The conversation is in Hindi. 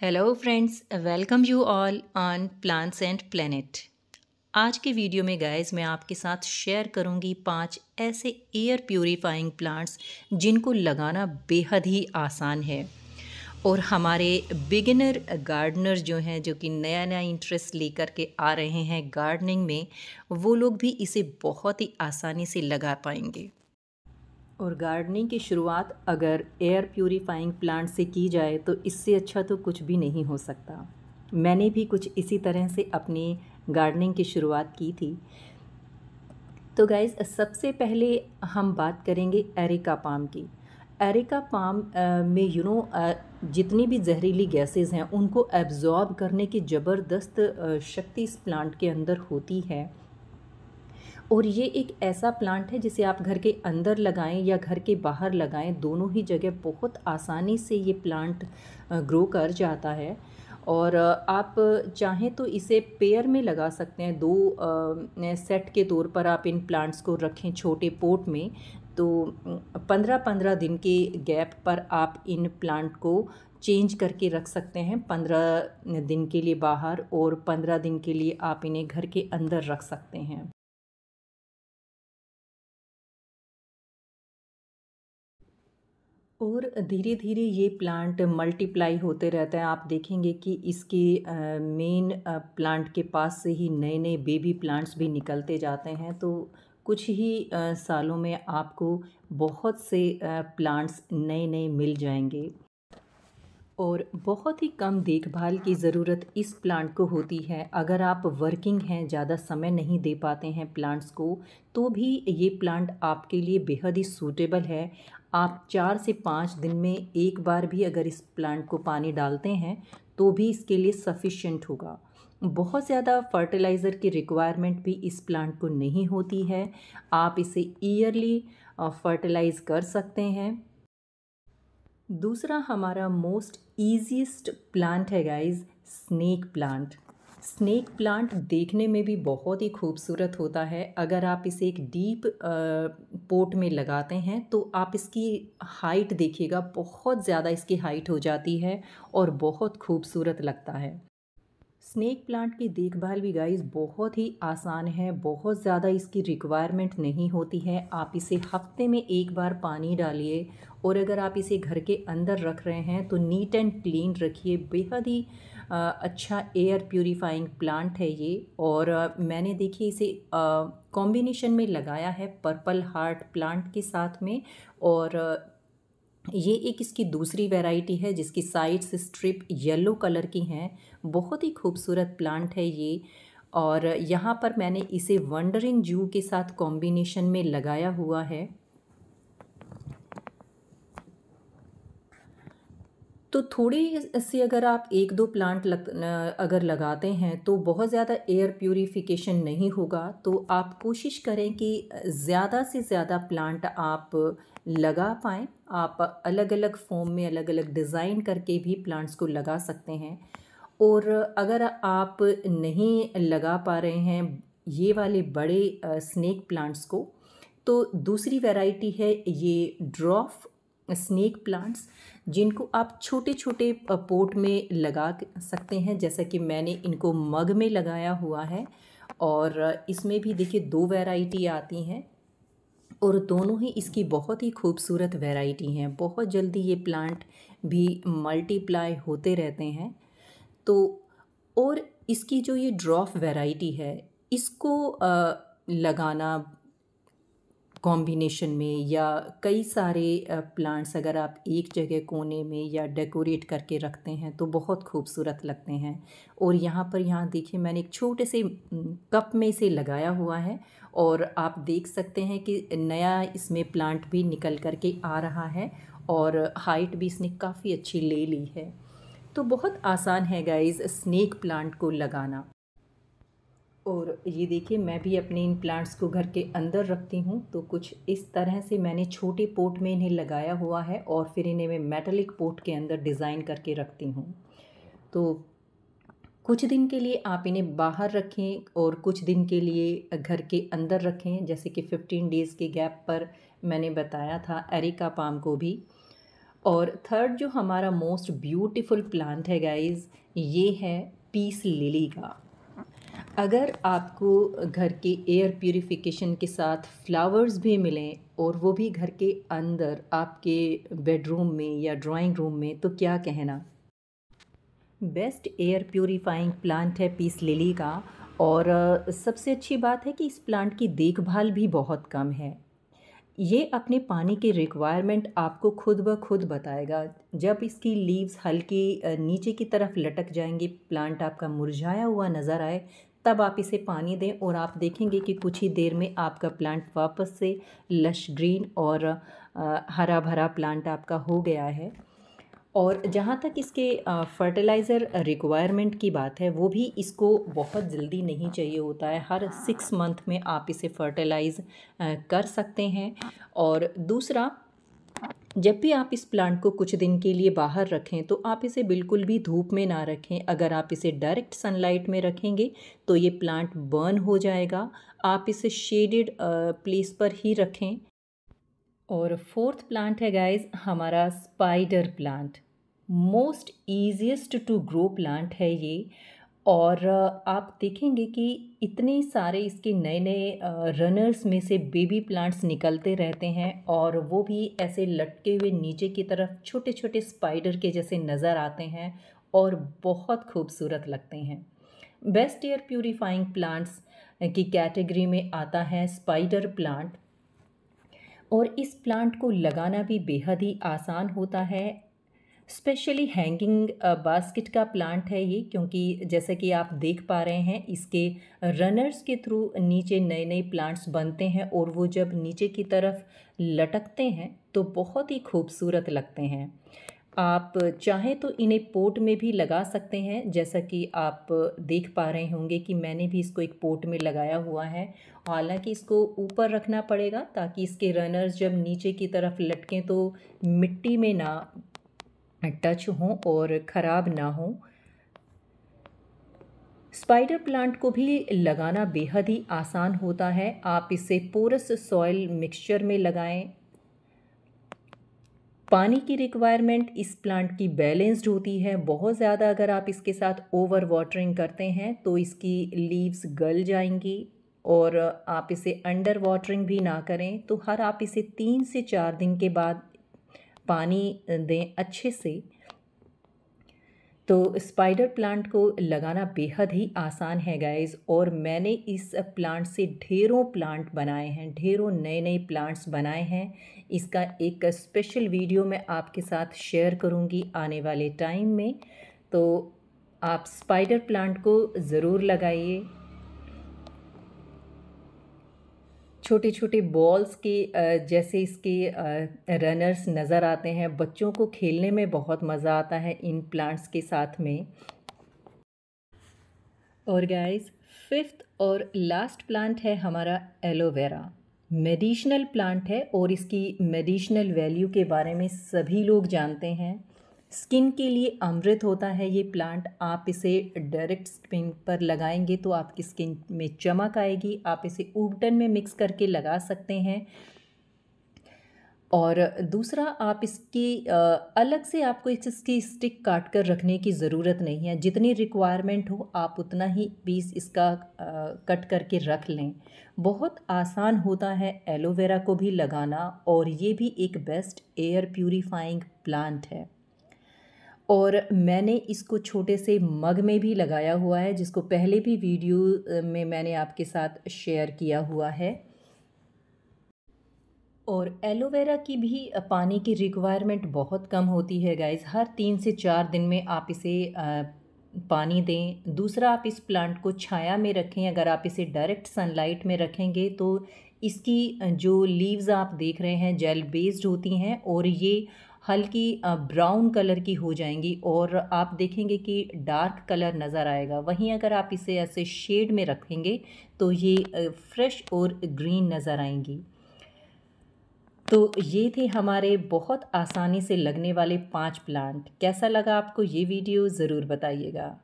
hello friends welcome you all on plants and planet आज के वीडियो में गाइस मैं आपके साथ शेयर करूंगी पांच ऐसे एयर प्योरीफाइंग प्लांट्स जिनको लगाना बेहद ही आसान है और हमारे बिगिनर गार्डनर जो हैं जो कि नया नया इंटरेस्ट लेकर के आ रहे हैं गार्डनिंग में वो लोग भी इसे बहुत ही आसानी से लगा पाएंगे और गार्डनिंग की शुरुआत अगर एयर प्योरीफाइंग प्लांट से की जाए तो इससे अच्छा तो कुछ भी नहीं हो सकता मैंने भी कुछ इसी तरह से अपनी गार्डनिंग की शुरुआत की थी तो गाइज़ सबसे पहले हम बात करेंगे एरिका पाम की एरिका पाम में यू नो जितनी भी जहरीली गैसेस हैं उनको एब्ज़ॉर्ब करने की ज़बरदस्त शक्ति इस प्लांट के अंदर होती है और ये एक ऐसा प्लांट है जिसे आप घर के अंदर लगाएं या घर के बाहर लगाएं दोनों ही जगह बहुत आसानी से ये प्लांट ग्रो कर जाता है और आप चाहें तो इसे पेयर में लगा सकते हैं दो सेट के तौर पर आप इन प्लांट्स को रखें छोटे पोट में तो पंद्रह पंद्रह दिन के गैप पर आप इन प्लांट को चेंज करके रख सकते हैं पंद्रह दिन के लिए बाहर और पंद्रह दिन के लिए आप इन्हें घर के अंदर रख सकते हैं और धीरे धीरे ये प्लांट मल्टीप्लाई होते रहते हैं आप देखेंगे कि इसके मेन प्लांट के पास से ही नए नए बेबी प्लांट्स भी निकलते जाते हैं तो कुछ ही सालों में आपको बहुत से प्लांट्स नए नए मिल जाएंगे और बहुत ही कम देखभाल की ज़रूरत इस प्लांट को होती है अगर आप वर्किंग हैं ज़्यादा समय नहीं दे पाते हैं प्लांट्स को तो भी ये प्लांट आपके लिए बेहद ही सूटेबल है आप चार से पाँच दिन में एक बार भी अगर इस प्लांट को पानी डालते हैं तो भी इसके लिए सफिशेंट होगा बहुत ज़्यादा फर्टिलाइज़र की रिक्वायरमेंट भी इस प्लांट को नहीं होती है आप इसे ईयरली फर्टिलाइज़ कर सकते हैं दूसरा हमारा मोस्ट ईजीएस्ट प्लांट है guys snake plant snake plant देखने में भी बहुत ही खूबसूरत होता है अगर आप इसे एक डीप पोट में लगाते हैं तो आप इसकी हाइट देखिएगा बहुत ज़्यादा इसकी हाइट हो जाती है और बहुत खूबसूरत लगता है स्नेक प्लांट की देखभाल भी गाइस बहुत ही आसान है बहुत ज़्यादा इसकी रिक्वायरमेंट नहीं होती है आप इसे हफ्ते में एक बार पानी डालिए और अगर आप इसे घर के अंदर रख रहे हैं तो नीट एंड क्लीन रखिए बेहद ही अच्छा एयर प्योरीफाइंग प्लांट है ये और मैंने देखिए इसे कॉम्बिनेशन में लगाया है पर्पल हार्ट प्लांट के साथ में और ये एक इसकी दूसरी वैरायटी है जिसकी साइड्स स्ट्रिप येलो कलर की हैं बहुत ही खूबसूरत प्लांट है ये और यहाँ पर मैंने इसे वंडरिंग जू के साथ कॉम्बिनेशन में लगाया हुआ है तो थोड़े से अगर आप एक दो प्लांट लग अगर लगाते हैं तो बहुत ज़्यादा एयर प्योरीफिकेशन नहीं होगा तो आप कोशिश करें कि ज़्यादा से ज़्यादा प्लांट आप लगा पाएँ आप अलग अलग फॉर्म में अलग अलग डिज़ाइन करके भी प्लांट्स को लगा सकते हैं और अगर आप नहीं लगा पा रहे हैं ये वाले बड़े स्नेक प्लांट्स को तो दूसरी वैरायटी है ये ड्रॉफ स्नेक प्लांट्स जिनको आप छोटे छोटे पोट में लगा सकते हैं जैसा कि मैंने इनको मग में लगाया हुआ है और इसमें भी देखिए दो वैरायटी आती हैं और दोनों ही इसकी बहुत ही खूबसूरत वैरायटी हैं बहुत जल्दी ये प्लांट भी मल्टीप्लाई होते रहते हैं तो और इसकी जो ये ड्रॉफ वैरायटी है इसको लगाना कॉम्बिनेशन में या कई सारे प्लांट्स अगर आप एक जगह कोने में या डेकोरेट करके रखते हैं तो बहुत खूबसूरत लगते हैं और यहाँ पर यहाँ देखिए मैंने एक छोटे से कप में इसे लगाया हुआ है और आप देख सकते हैं कि नया इसमें प्लांट भी निकल कर के आ रहा है और हाइट भी इसने काफ़ी अच्छी ले ली है तो बहुत आसान है गाइज़ स्नेक प्लांट को लगाना और ये देखिए मैं भी अपने इन प्लांट्स को घर के अंदर रखती हूँ तो कुछ इस तरह से मैंने छोटे पोट में इन्हें लगाया हुआ है और फिर इन्हें मैं मेटलिक पोट के अंदर डिज़ाइन करके रखती हूँ तो कुछ दिन के लिए आप इन्हें बाहर रखें और कुछ दिन के लिए घर के अंदर रखें जैसे कि 15 डेज़ के गैप पर मैंने बताया था एरिका पाम को भी और थर्ड जो हमारा मोस्ट ब्यूटीफुल प्लांट है गाइज़ ये है पीस लिली का अगर आपको घर के एयर प्योरीफिकेशन के साथ फ्लावर्स भी मिलें और वो भी घर के अंदर आपके बेडरूम में या ड्राइंग रूम में तो क्या कहना बेस्ट एयर प्योरीफाइंग प्लांट है पीस लिली का और सबसे अच्छी बात है कि इस प्लांट की देखभाल भी बहुत कम है ये अपने पानी के रिक्वायरमेंट आपको खुद ब खुद बताएगा जब इसकी लीव्स हल्की नीचे की तरफ लटक जाएंगी प्लांट आपका मुरझाया हुआ नज़र आए तब आप इसे पानी दें और आप देखेंगे कि कुछ ही देर में आपका प्लांट वापस से लश ग्रीन और हरा भरा प्लांट आपका हो गया है और जहाँ तक इसके फर्टिलाइज़र रिक्वायरमेंट की बात है वो भी इसको बहुत जल्दी नहीं चाहिए होता है हर सिक्स मंथ में आप इसे फर्टिलाइज़ कर सकते हैं और दूसरा जब भी आप इस प्लांट को कुछ दिन के लिए बाहर रखें तो आप इसे बिल्कुल भी धूप में ना रखें अगर आप इसे डायरेक्ट सनलाइट में रखेंगे तो ये प्लांट बर्न हो जाएगा आप इसे शेडेड प्लेस पर ही रखें और फोर्थ प्लांट है गाइस हमारा spider plant most easiest to grow plant है ये और आप देखेंगे कि इतने सारे इसके नए नए रनर्स में से बेबी प्लांट्स निकलते रहते हैं और वो भी ऐसे लटके हुए नीचे की तरफ छोटे छोटे स्पाइडर के जैसे नज़र आते हैं और बहुत खूबसूरत लगते हैं बेस्ट एयर प्योरीफाइंग प्लांट्स की कैटेगरी में आता है स्पाइडर प्लांट और इस प्लांट को लगाना भी बेहद ही आसान होता है स्पेशली हैंगिंग बास्केट का प्लांट है ये क्योंकि जैसा कि आप देख पा रहे हैं इसके रनर्स के थ्रू नीचे नए नए प्लांट्स बनते हैं और वो जब नीचे की तरफ लटकते हैं तो बहुत ही खूबसूरत लगते हैं आप चाहें तो इन्हें पोट में भी लगा सकते हैं जैसा कि आप देख पा रहे होंगे कि मैंने भी इसको एक पोट में लगाया हुआ है हालांकि इसको ऊपर रखना पड़ेगा ताकि इसके रनर्स जब नीचे की तरफ लटकें तो मिट्टी में ना टच हों और ख़राब ना हों स्पाइडर प्लांट को भी लगाना बेहद ही आसान होता है आप इसे पोरस सॉइल मिक्सचर में लगाएं पानी की रिक्वायरमेंट इस प्लांट की बैलेंस्ड होती है बहुत ज़्यादा अगर आप इसके साथ ओवर वाटरिंग करते हैं तो इसकी लीव्स गल जाएंगी और आप इसे अंडर वाटरिंग भी ना करें तो हर आप इसे तीन से चार दिन के बाद पानी दें अच्छे से तो स्पाइडर प्लांट को लगाना बेहद ही आसान है गाइस और मैंने इस प्लांट से ढेरों प्लांट बनाए हैं ढेरों नए नए प्लांट्स बनाए हैं इसका एक स्पेशल वीडियो मैं आपके साथ शेयर करूंगी आने वाले टाइम में तो आप स्पाइडर प्लांट को ज़रूर लगाइए छोटे छोटे बॉल्स के जैसे इसके रनर्स नज़र आते हैं बच्चों को खेलने में बहुत मज़ा आता है इन प्लांट्स के साथ में और गाइस फिफ्थ और लास्ट प्लांट है हमारा एलोवेरा मेडिशनल प्लांट है और इसकी मेडिशनल वैल्यू के बारे में सभी लोग जानते हैं स्किन के लिए अमृत होता है ये प्लांट आप इसे डायरेक्ट स्किन पर लगाएंगे तो आपकी स्किन में चमक आएगी आप इसे ऊबटन में मिक्स करके लगा सकते हैं और दूसरा आप इसकी अलग से आपको इसकी स्टिक काट कर रखने की ज़रूरत नहीं है जितनी रिक्वायरमेंट हो आप उतना ही पीस इसका कट करके रख लें बहुत आसान होता है एलोवेरा को भी लगाना और ये भी एक बेस्ट एयर प्यूरीफाइंग प्लांट है और मैंने इसको छोटे से मग में भी लगाया हुआ है जिसको पहले भी वीडियो में मैंने आपके साथ शेयर किया हुआ है और एलोवेरा की भी पानी की रिक्वायरमेंट बहुत कम होती है गाइस हर तीन से चार दिन में आप इसे पानी दें दूसरा आप इस प्लांट को छाया में रखें अगर आप इसे डायरेक्ट सनलाइट में रखेंगे तो इसकी जो लीव्स आप देख रहे हैं जेल बेस्ड होती हैं और ये हल्की ब्राउन कलर की हो जाएंगी और आप देखेंगे कि डार्क कलर नज़र आएगा वहीं अगर आप इसे ऐसे शेड में रखेंगे तो ये फ्रेश और ग्रीन नज़र आएंगी तो ये थे हमारे बहुत आसानी से लगने वाले पांच प्लांट कैसा लगा आपको ये वीडियो ज़रूर बताइएगा